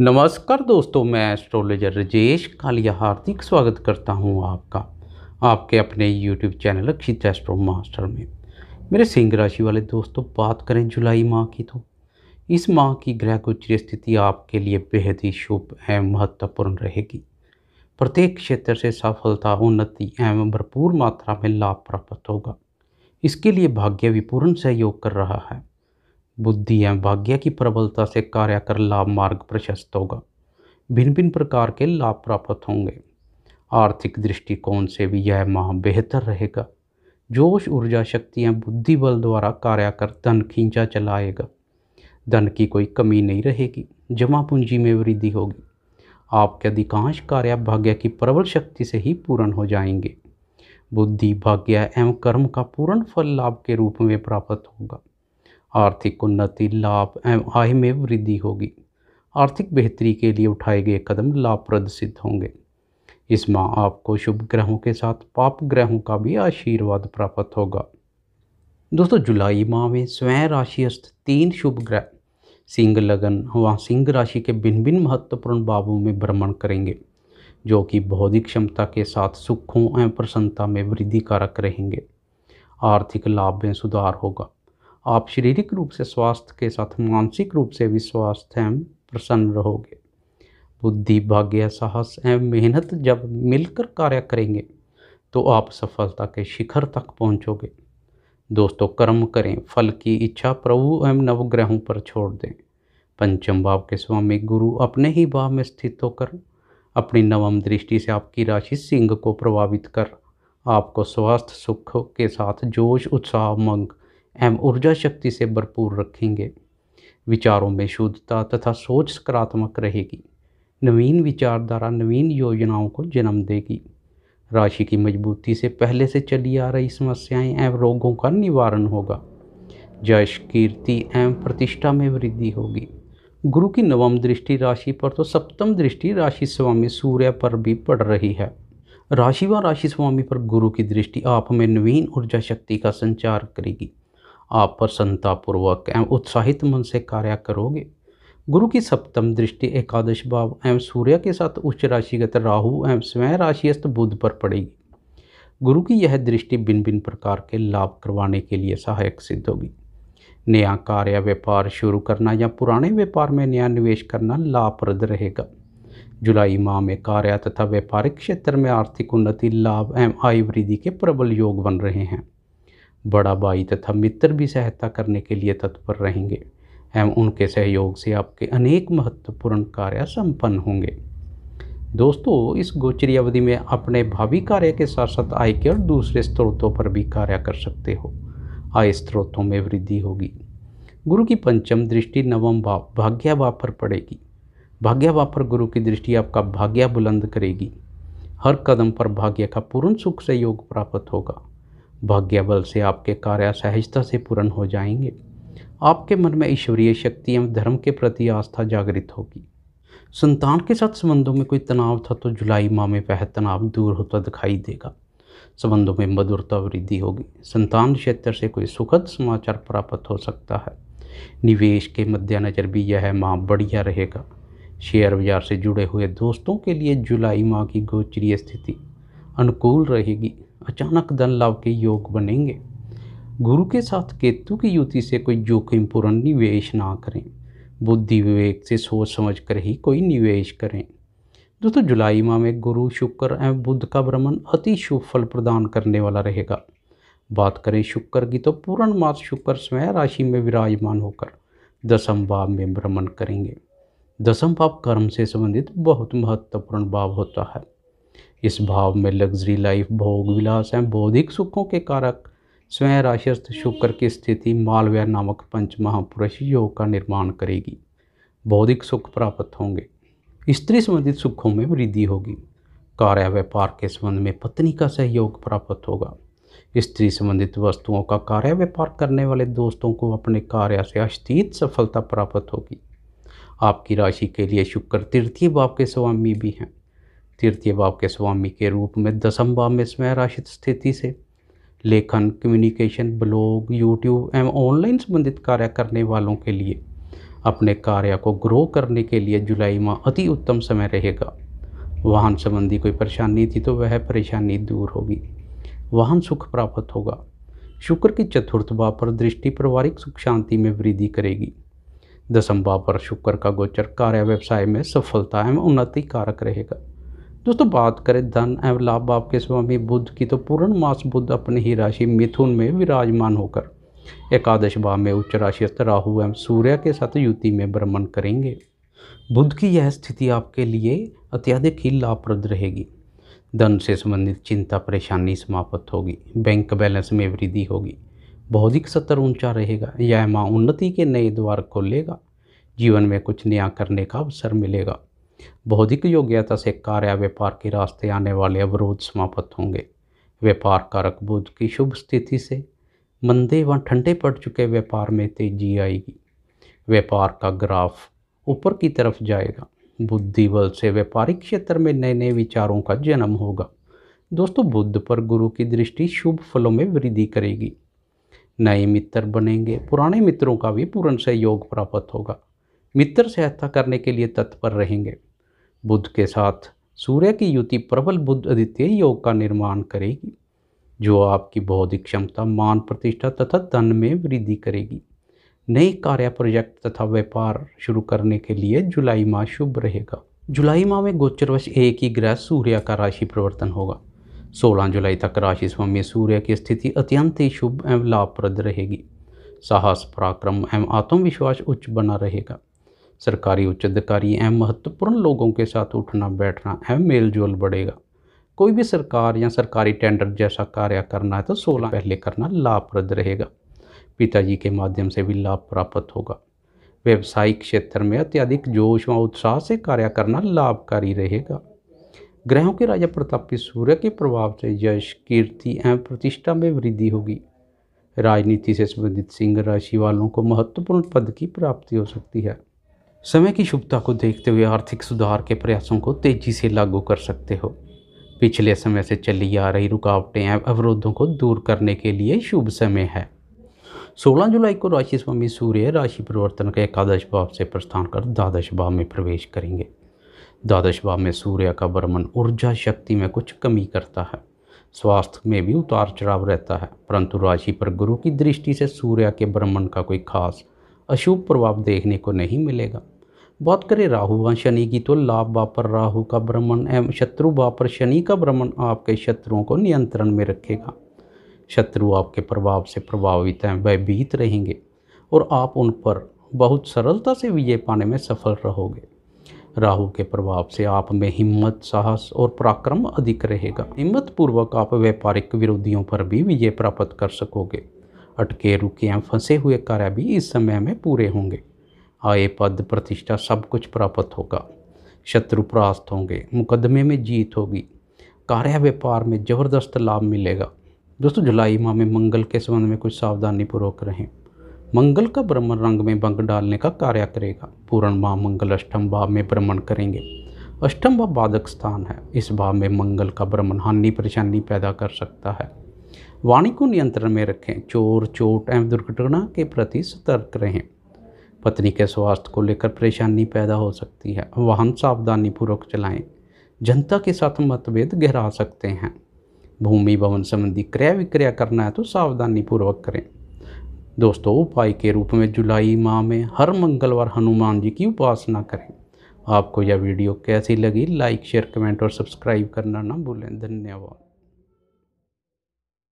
नमस्कार दोस्तों मैं एस्ट्रोलॉजर राजेश कालिया हार्दिक स्वागत करता हूं आपका आपके अपने YouTube channel Akshit Astro Master में मेरे सिंह राशि वाले दोस्तों बात करें जुलाई माह की तो इस माह की ग्रह गोचर स्थिति आपके लिए बेहद ही शुभ एवं महत्वपूर्ण रहेगी प्रत्येक क्षेत्र से सफलता उन्नति एवं भरपूर मात्रा में लाभ प्राप्त होगा इसके लिए भाग्य भी पूर्ण सहयोग कर रहा है बुद्धि एवं भाग्य की प्रबलता से कार्य कर लाभ मार्ग प्रशस्त होगा भिन्न भिन्न प्रकार के लाभ प्राप्त होंगे आर्थिक दृष्टिकोण से भी यह माह बेहतर रहेगा जोश ऊर्जा शक्ति एवं बुद्धि बल द्वारा कार्य कर धन खींचा चलाएगा धन की कोई कमी नहीं रहेगी जमा पूंजी में वृद्धि होगी आपके अधिकांश कार्य भाग्य की प्रबल शक्ति से ही पूर्ण हो जाएंगे बुद्धि भाग्य एवं कर्म का पूर्ण फल लाभ के रूप में प्राप्त होगा आर्थिक उन्नति लाभ एवं आय में वृद्धि होगी आर्थिक बेहतरी के लिए उठाए गए कदम लाभप्रद सिद्ध होंगे इस माह आपको शुभ ग्रहों के साथ पाप ग्रहों का भी आशीर्वाद प्राप्त होगा दोस्तों जुलाई माह में स्वयं राशिस्थ तीन शुभ ग्रह सिंह लगन व सिंह राशि के भिन्न भिन्न महत्वपूर्ण भावों में भ्रमण करेंगे जो कि बौद्धिक क्षमता के साथ सुखों एवं प्रसन्नता में वृद्धि कारक रहेंगे आर्थिक लाभ में सुधार होगा आप शारीरिक रूप से स्वास्थ्य के साथ मानसिक रूप से भी स्वास्थ्य एवं प्रसन्न रहोगे बुद्धि भाग्य साहस एवं मेहनत जब मिलकर कार्य करेंगे तो आप सफलता के शिखर तक पहुंचोगे दोस्तों कर्म करें फल की इच्छा प्रभु एवं नवग्रहों पर छोड़ दें पंचम भाव के स्वामी गुरु अपने ही भाव में स्थित होकर अपनी नवम दृष्टि से आपकी राशि सिंह को प्रभावित कर आपको स्वास्थ्य सुख के साथ जोश उत्साह मंग एवं ऊर्जा शक्ति से भरपूर रखेंगे विचारों में शुद्धता तथा सोच सकारात्मक रहेगी नवीन विचारधारा नवीन योजनाओं को जन्म देगी राशि की मजबूती से पहले से चली आ रही समस्याएं एवं रोगों का निवारण होगा जश कीर्ति एवं प्रतिष्ठा में वृद्धि होगी गुरु की नवम दृष्टि राशि पर तो सप्तम दृष्टि राशि स्वामी सूर्य पर भी पड़ रही है राशि व राशि स्वामी पर गुरु की दृष्टि आप में नवीन ऊर्जा शक्ति का संचार करेगी आप प्रसन्नतापूर्वक एवं उत्साहित मन से कार्य करोगे गुरु की सप्तम दृष्टि एकादश भाव एवं सूर्य के साथ उच्च राशिगत राहु एवं स्वयं राशिस्त बुद्ध पर पड़ेगी गुरु की यह दृष्टि भिन्न भिन्न प्रकार के लाभ करवाने के लिए सहायक सिद्ध होगी नया कार्य व्यापार शुरू करना या पुराने व्यापार में नया निवेश करना लाभप्रद रहेगा जुलाई माह में कार्य तथा व्यापारिक क्षेत्र में आर्थिक उन्नति लाभ एवं आय वृद्धि के प्रबल योग बन रहे हैं बड़ा भाई तथा मित्र भी सहायता करने के लिए तत्पर रहेंगे एवं उनके सहयोग से आपके अनेक महत्वपूर्ण कार्य संपन्न होंगे दोस्तों इस गोचरी अवधि में अपने भावी कार्य के साथ साथ आय के और दूसरे स्रोतों पर भी कार्य कर सकते हो आय स्रोतों में वृद्धि होगी गुरु की पंचम दृष्टि नवम भाव भाग्या वापर पर पड़ेगी भाग्य वापर पर गुरु की दृष्टि आपका भाग्या बुलंद करेगी हर कदम पर भाग्य का पूर्ण सुख से योग प्राप्त होगा भाग्य बल से आपके कार्य सहजता से पूर्ण हो जाएंगे आपके मन में ईश्वरीय शक्ति एवं धर्म के प्रति आस्था जागृत होगी संतान के साथ संबंधों में कोई तनाव था तो जुलाई माह में वह तनाव दूर होता दिखाई देगा संबंधों में मधुरता वृद्धि होगी संतान क्षेत्र से कोई सुखद समाचार प्राप्त हो सकता है निवेश के मद्देनज़र भी यह माह बढ़िया रहेगा शेयर बाजार से जुड़े हुए दोस्तों के लिए जुलाई माह की गोचरीय स्थिति अनुकूल रहेगी अचानक धन लाभ के योग बनेंगे गुरु के साथ केतु की युति से कोई जोखिमपूर्ण निवेश ना करें बुद्धि विवेक से सोच समझ कर ही कोई निवेश करें दोस्तों जुलाई माह में गुरु शुक्र एवं बुद्ध का भ्रमण अति शुभ फल प्रदान करने वाला रहेगा बात करें शुक्र की तो पूर्ण मास शुक्र स्वयं राशि में विराजमान होकर दसम भाव में भ्रमण करेंगे दसम भाव कर्म से संबंधित बहुत महत्वपूर्ण भाव होता है इस भाव में लग्जरी लाइफ भोग विलास हैं बौद्धिक सुखों के कारक स्वयं राशस्थ शुक्र की स्थिति मालव्य नामक पंच महापुरुष योग का निर्माण करेगी बौद्धिक सुख प्राप्त होंगे स्त्री संबंधित सुखों में वृद्धि होगी कार्य व्यापार के संबंध में पत्नी का सहयोग प्राप्त होगा स्त्री संबंधित वस्तुओं का कार्य व्यापार करने वाले दोस्तों को अपने कार्य से अस्थित सफलता प्राप्त होगी आपकी राशि के लिए शुक्र तृतीय भाव के स्वामी भी हैं तृतीय भाव के स्वामी के रूप में दसम भाव में स्वयं राशित स्थिति से लेखन कम्युनिकेशन ब्लॉग यूट्यूब एवं ऑनलाइन संबंधित कार्य करने वालों के लिए अपने कार्य को ग्रो करने के लिए जुलाई माह अति उत्तम समय रहेगा वाहन संबंधी कोई परेशानी थी तो वह परेशानी दूर होगी वाहन सुख प्राप्त होगा शुक्र की चतुर्थ भाव पर दृष्टि पारिवारिक सुख शांति में वृद्धि करेगी दसम भाव पर शुक्र का गोचर कार्य व्यवसाय में सफलता एवं उन्नति कारक रहेगा दोस्तों बात करें धन एवं लाभ आपके के स्वामी बुद्ध की तो पूर्ण मास बुद्ध अपनी ही राशि मिथुन में विराजमान होकर एकादश भाव में उच्च राशि राहु एवं सूर्य के साथ युति में भ्रमण करेंगे बुद्ध की यह स्थिति आपके लिए अत्यधिक ही लाभप्रद रहेगी धन से संबंधित चिंता परेशानी समाप्त होगी बैंक बैलेंस में वृद्धि होगी बौद्धिक सतर ऊंचा रहेगा यह माँ उन्नति के नए द्वार खोलेगा जीवन में कुछ नया करने का अवसर मिलेगा बौद्धिक योग्यता से कार्य व्यापार के रास्ते आने वाले अवरोध समाप्त होंगे व्यापार कारक बुद्ध की शुभ स्थिति से मंदे व ठंडे पड़ चुके व्यापार में तेजी आएगी व्यापार का ग्राफ ऊपर की तरफ जाएगा बुद्धि बल से व्यापारिक क्षेत्र में नए नए विचारों का जन्म होगा दोस्तों बुद्ध पर गुरु की दृष्टि शुभ फलों में वृद्धि करेगी नए मित्र बनेंगे पुराने मित्रों का भी पूर्ण सहयोग प्राप्त होगा मित्र सहायता करने के लिए तत्पर रहेंगे बुद्ध के साथ सूर्य की युति प्रबल बुद्ध आदित्य योग का निर्माण करेगी जो आपकी बौद्धिक क्षमता मान प्रतिष्ठा तथा धन में वृद्धि करेगी नए कार्य प्रोजेक्ट तथा व्यापार शुरू करने के लिए जुलाई माह शुभ रहेगा जुलाई माह में गोचरवश एक ही ग्रह सूर्य का राशि परिवर्तन होगा 16 जुलाई तक राशि स्वामी सूर्य की स्थिति अत्यंत ही शुभ एवं लाभप्रद रहेगी साहस पराक्रम एवं आत्मविश्वास उच्च बना रहेगा सरकारी उच्च अधिकारी एवं महत्वपूर्ण लोगों के साथ उठना बैठना एवं मेल जोल बढ़ेगा कोई भी सरकार या सरकारी टेंडर जैसा कार्य करना है तो सोलह पहले करना लाभप्रद रहेगा पिताजी के माध्यम से भी लाभ प्राप्त होगा व्यवसायिक क्षेत्र में अत्यधिक जोश व उत्साह से कार्य करना लाभकारी रहेगा ग्रहों के राजा प्रतापी सूर्य के प्रभाव से यश कीर्ति एवं प्रतिष्ठा में वृद्धि होगी राजनीति से संबंधित सिंह राशि वालों को महत्वपूर्ण पद की प्राप्ति हो सकती है समय की शुभता को देखते हुए आर्थिक सुधार के प्रयासों को तेजी से लागू कर सकते हो पिछले समय से चली आ रही रुकावटें एवं अवरोधों को दूर करने के लिए शुभ समय है 16 जुलाई को राशि स्वामी सूर्य राशि परिवर्तन के एकादश भाव से प्रस्थान कर द्वादश भाव में प्रवेश करेंगे द्वादश भाव में सूर्य का भ्रमण ऊर्जा शक्ति में कुछ कमी करता है स्वास्थ्य में भी उतार चढ़ाव रहता है परंतु राशि पर गुरु की दृष्टि से सूर्य के भ्रमण का कोई खास अशुभ प्रभाव देखने को नहीं मिलेगा बात करें राहु व शनि की तो लाभ वापर राहु का भ्रमण एवं शत्रु वापर शनि का भ्रमण आपके शत्रुओं को नियंत्रण में रखेगा शत्रु आपके प्रभाव से प्रभावित हैं भयभीत रहेंगे और आप उन पर बहुत सरलता से विजय पाने में सफल रहोगे राहु के प्रभाव से आप में हिम्मत साहस और पराक्रम अधिक रहेगा हिम्मत पूर्वक आप व्यापारिक विरोधियों पर भी विजय प्राप्त कर सकोगे अटके रुके फंसे हुए कार्य भी इस समय में पूरे होंगे आय पद प्रतिष्ठा सब कुछ प्राप्त होगा शत्रु परास्त होंगे मुकदमे में जीत होगी कार्य व्यापार में ज़बरदस्त लाभ मिलेगा दोस्तों जुलाई माह में मंगल के संबंध में कुछ सावधानी पूर्वक रहें मंगल का भ्रमण रंग में बंग डालने का कार्य करेगा पूर्ण माह मंगल अष्टम भाव में भ्रमण करेंगे अष्टम भाव बाधक स्थान है इस भाव में मंगल का भ्रमण हानि परेशानी पैदा कर सकता है वाणी को नियंत्रण में रखें चोर चोट एवं दुर्घटना के प्रति सतर्क रहें पत्नी के स्वास्थ्य को लेकर परेशानी पैदा हो सकती है वाहन सावधानी पूर्वक चलाएं जनता के साथ मतभेद गहरा सकते हैं भूमि भवन संबंधी क्रय विक्रय करना है तो सावधानी पूर्वक करें दोस्तों उपाय के रूप में जुलाई माह में हर मंगलवार हनुमान जी की उपासना करें आपको यह वीडियो कैसी लगी लाइक शेयर कमेंट और सब्सक्राइब करना ना भूलें धन्यवाद